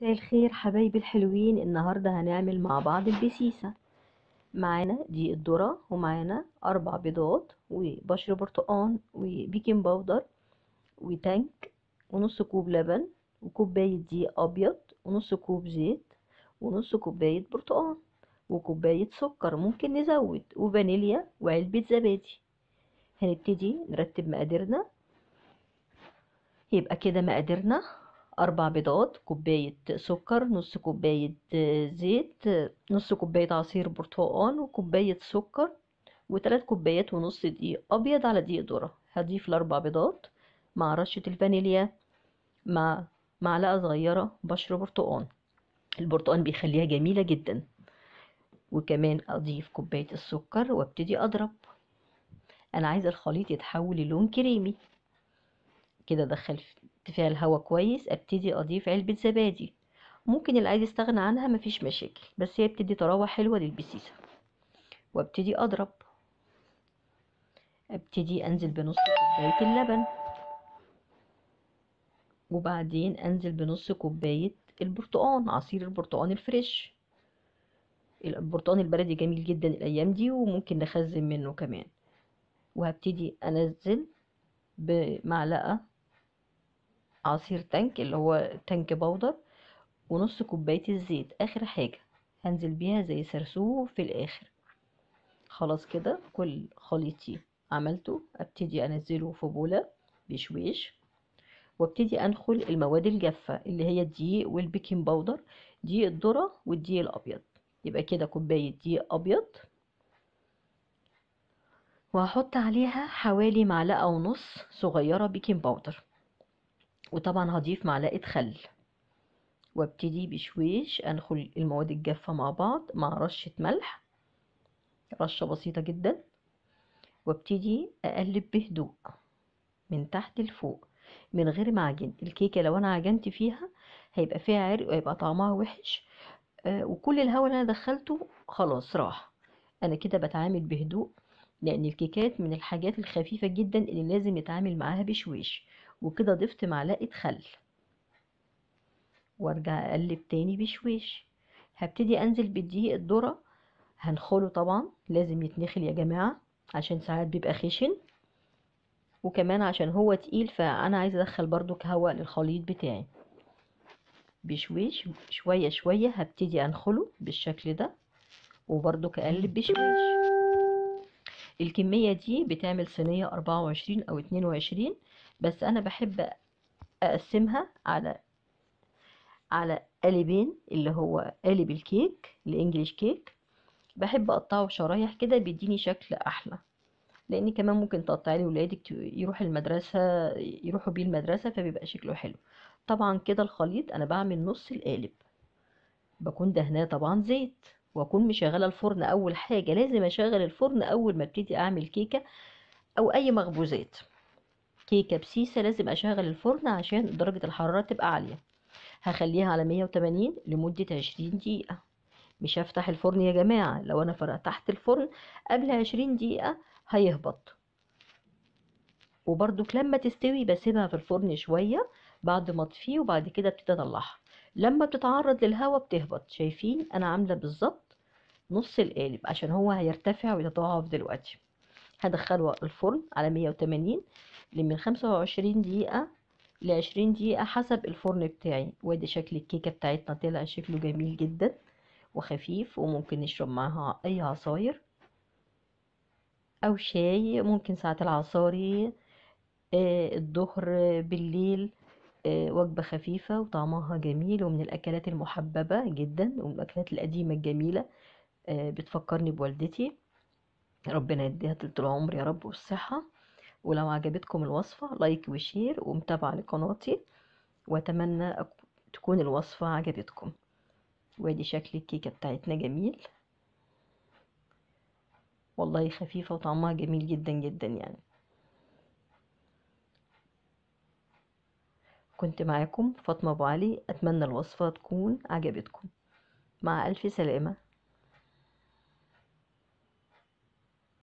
مساء الخير حبايبي الحلوين النهاردة هنعمل مع بعض البسيسة معانا دي الذرة ومعانا أربع بيضات وبشر برتقان وبيكنج باودر وتانك ونص كوب لبن وكوباية دي أبيض ونص كوب زيت ونص كوباية برتقان وكوباية سكر ممكن نزود وفانيليا وعلبة زبادي هنبتدي نرتب مقاديرنا يبقى كده مقاديرنا أربع بيضات كوباية سكر نص كوباية آه، زيت آه، نص كوباية عصير برتقال وكوباية سكر وثلاث كوبايات ونص دقيق أبيض على دقيق ذرة هضيف الأربع بيضات مع رشة الفانيليا مع معلقة صغيرة بشر برتقال البرتقال بيخليها جميلة جدا وكمان أضيف كوباية السكر وابتدي أضرب أنا عايزة الخليط يتحول للون كريمي كده ادخل فيها الهواء كويس ابتدي اضيف علبه زبادي ممكن اللي عايز يستغنى عنها مفيش مشاكل بس هي بتدي طراوه حلوه للبسيسه وابتدي اضرب ابتدي انزل بنص كوبايه اللبن وبعدين انزل بنص كوبايه البرتقان عصير البرتقان الفريش البرتقان البلدي جميل جدا الايام دي وممكن نخزن منه كمان وهبتدي انزل بمعلقه عصير تانك اللي هو تانك بودر ونص كوباية الزيت اخر حاجة هنزل بيها زي سرسوه في الاخر خلاص كده كل خليطي عملته ابتدي انزله في بولة بشويش وابتدي انخل المواد الجافة اللي هي الدقيق والبيكنج باودر دي الذرة والدقيق الابيض يبقى كده كوباية دي ابيض وهحط عليها حوالي معلقة ونص صغيرة بيكنج باودر وطبعا هضيف معلقة خل وابتدي بشويش أنخل المواد الجافة مع بعض مع رشة ملح رشة بسيطة جدا وابتدي أقلب بهدوء من تحت لفوق من غير ما عجن الكيكة لو أنا عجنت فيها هيبقى فيها عرق ويبقى طعمها وحش آه، وكل الهواء اللي أنا دخلته خلاص راح أنا كده بتعامل بهدوء لأن الكيكات من الحاجات الخفيفة جدا اللي لازم نتعامل معاها بشويش وكده ضفت معلقة خل وارجع اقلب تاني بشويش هبتدي انزل بالدقيق الذرة هنخله طبعا لازم يتنخل يا جماعة عشان ساعات بيبقى خشن وكمان عشان هو تقيل فانا عايزة ادخل برضو كهواء للخليط بتاعي بشويش شوية شوية هبتدي انخله بالشكل ده وبرضو اقلب بشويش الكمية دي بتعمل صينية أربعة وعشرين أو اتنين وعشرين بس أنا بحب أقسمها على على قالبين اللي هو قالب الكيك الانجليش كيك بحب اقطعه شرايح كده بيديني شكل احلى لان كمان ممكن تقطعي لولادك يروح المدرسه يروحوا بيه المدرسه فبيبقى شكله حلو طبعا كده الخليط انا بعمل نص القالب بكون دهناه طبعا زيت واكون مشغله الفرن اول حاجه لازم اشغل الفرن اول ما ابتدي اعمل كيكه او اي مخبوزات كيكه بسيسه لازم اشغل الفرن عشان درجه الحراره تبقى عاليه هخليها على 180 لمده 20 دقيقه مش هفتح الفرن يا جماعه لو انا فتحت الفرن قبل 20 دقيقه هيهبط وبرضك لما تستوي بسيبها في الفرن شويه بعد ما اطفيه وبعد كده ابتدي اطلعها لما بتتعرض للهواء بتهبط شايفين انا عامله بالظبط نص القالب عشان هو هيرتفع ويتضاعف دلوقتي هدخله الفرن على 180 لمن 25 دقيقة لعشرين دقيقة حسب الفرن بتاعي وادي شكل الكيكة بتاعتنا طلع شكله جميل جدا وخفيف وممكن نشرب معاها اي عصاير او شاي ممكن ساعة العصاري آه، الظهر بالليل آه، وجبة خفيفة وطعمها جميل ومن الأكلات المحببة جدا ومن الأكلات القديمة الجميلة آه، بتفكرني بوالدتي ربنا يديها طول العمر يا رب والصحة ولو عجبتكم الوصفة لايك وشير ومتابعة لقناتي واتمنى تكون الوصفة عجبتكم وادي شكل الكيكة بتاعتنا جميل والله خفيفة وطعمها جميل جدا جدا يعني كنت معاكم فاطمة أبو علي أتمنى الوصفة تكون عجبتكم مع ألف سلامة